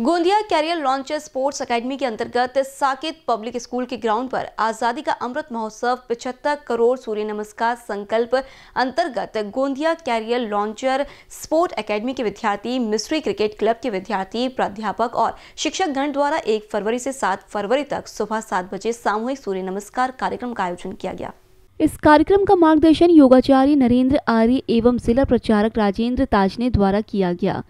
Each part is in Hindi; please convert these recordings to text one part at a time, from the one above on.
Gondia career launcher sports academy के अंतर्गत साकेत पब्लिक स्कूल के ग्राउंड पर आज़ादी का अमृत महोत्सव पिछहत्तर करोड़ सूर्य नमस्कार संकल्प अंतर्गत Gondia career launcher sport academy के विद्यार्थी मिश्री क्रिकेट क्लब के विद्यार्थी प्राध्यापक और शिक्षकगण द्वारा एक फरवरी से सात फरवरी तक सुबह सात बजे सामूहिक सूर्य नमस्कार कार्यक्रम का आयोजन किया गया इस कार्यक्रम का मार्गदर्शन योगाचार्य नरेंद्र आर्य एवं जिला प्रचारक राजेंद्र ताजने द्वारा किया गया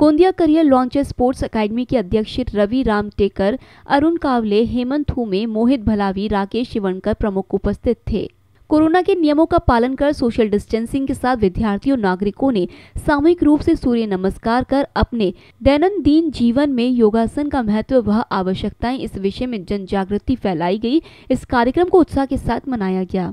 Gondia career launcher sports academy के अध्यक्ष रवि राम टेकर अरुण कावले हेमंत हुमे मोहित भलावी राकेश शिवनकर प्रमुख उपस्थित थे कोरोना के नियमों का पालन कर सोशल डिस्टेंसिंग के साथ विद्यार्थियों नागरिकों ने सामूहिक रूप से सूर्य नमस्कार कर अपने दैनंदिन जीवन में योगासन का महत्व व आवश्यकताएं इस विषय में जन जागृति फैलाई गई इस कार्यक्रम को उत्साह के साथ मनाया गया